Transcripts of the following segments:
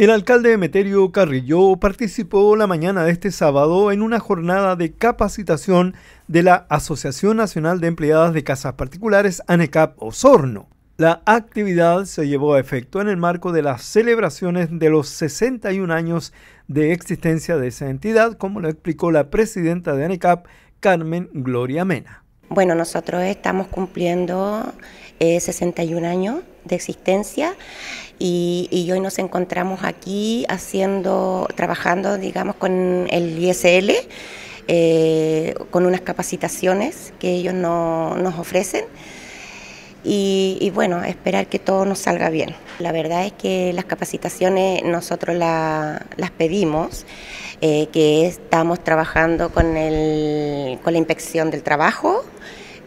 El alcalde Emeterio Carrillo participó la mañana de este sábado en una jornada de capacitación de la Asociación Nacional de Empleadas de Casas Particulares ANECAP Osorno. La actividad se llevó a efecto en el marco de las celebraciones de los 61 años de existencia de esa entidad, como lo explicó la presidenta de ANECAP, Carmen Gloria Mena. Bueno, nosotros estamos cumpliendo 61 eh, años de existencia y, hoy nos encontramos aquí haciendo, trabajando, digamos, con el ISL, eh, con unas capacitaciones que ellos no, nos ofrecen. Y, bueno, esperar que todo nos salga bien. La verdad es que las capacitaciones nosotros las pedimos, eh, que estamos trabajando con, el, con la inspección del trabajo,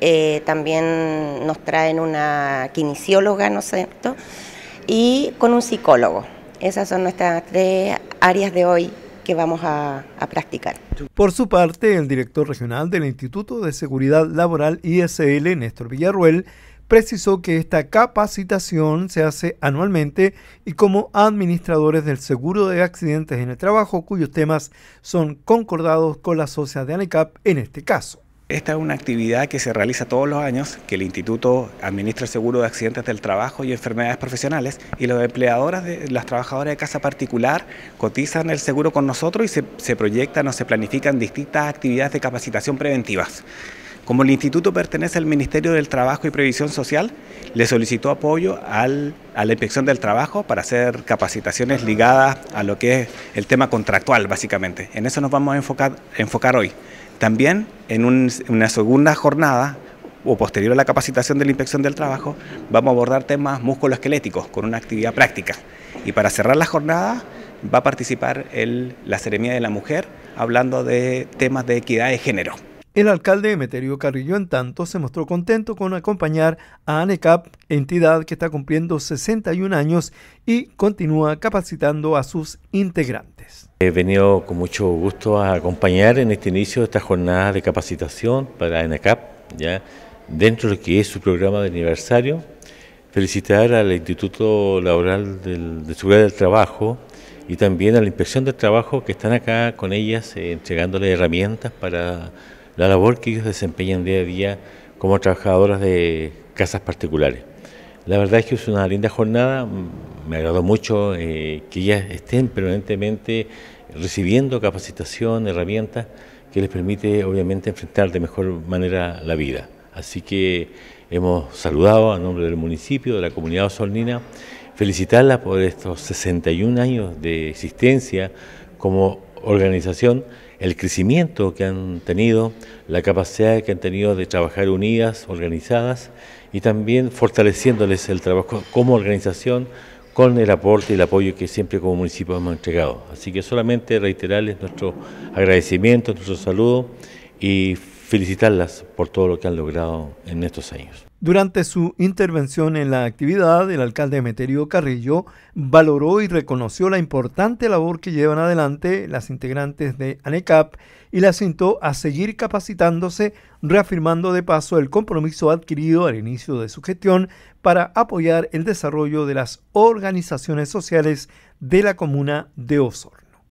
eh, también nos traen una kinesióloga, ¿no es cierto? Y con un psicólogo. Esas son nuestras tres áreas de hoy que vamos a, practicar. Por su parte, el director regional del Instituto de Seguridad Laboral ISL, Néstor Villarruel, precisó que esta capacitación se hace anualmente y como administradores del seguro de accidentes en el trabajo, cuyos temas son concordados con las sociedad de ANECAP en este caso. Esta es una actividad que se realiza todos los años, que el Instituto administra el seguro de accidentes del trabajo y enfermedades profesionales y los empleadoras, de, las trabajadoras de casa particular cotizan el seguro con nosotros y se, se proyectan o se planifican distintas actividades de capacitación preventivas. Como el instituto pertenece al Ministerio del Trabajo y Previsión Social, le solicitó apoyo a la Inspección del Trabajo para hacer capacitaciones ligadas a lo que es el tema contractual, básicamente. En eso nos vamos a enfocar, enfocar hoy. También en una segunda jornada o posterior a la capacitación de la Inspección del Trabajo, vamos a abordar temas musculoesqueléticos con una actividad práctica. Y para cerrar la jornada va a participar la Ceremia de la Mujer hablando de temas de equidad de género. El alcalde Emeterio Carrillo, en tanto, se mostró contento con acompañar a ANECAP, entidad que está cumpliendo 61 años y continúa capacitando a sus integrantes. He venido con mucho gusto a acompañar en este inicio de esta jornada de capacitación para ANECAP, ya dentro de lo que es su programa de aniversario. Felicitar al Instituto Laboral de Seguridad del Trabajo y también a la Inspección del Trabajo que están acá con ellas eh, entregándole herramientas para la labor que ellos desempeñan día a día como trabajadoras de casas particulares. La verdad es que es una linda jornada, mm, me agradó mucho eh, que ellas estén permanentemente recibiendo capacitación, herramientas que les permite obviamente enfrentar de mejor manera la vida. Así que hemos saludado a nombre del municipio, de la comunidad osornina, felicitarla por estos 61 años de existencia como organización, el crecimiento que han tenido, la capacidad que han tenido de trabajar unidas, organizadas y también fortaleciéndoles el trabajo como organización con el aporte y el apoyo que siempre como municipio hemos entregado. Así que solamente reiterarles nuestro agradecimiento, nuestro saludo y felicitarlas por todo lo que han logrado en estos años. Durante su intervención en la actividad, el alcalde Meterio Carrillo valoró y reconoció la importante labor que llevan adelante las integrantes de ANECAP y las sintió a seguir capacitándose, reafirmando de paso el compromiso adquirido al inicio de su gestión para apoyar el desarrollo de las organizaciones sociales de la comuna de Osor.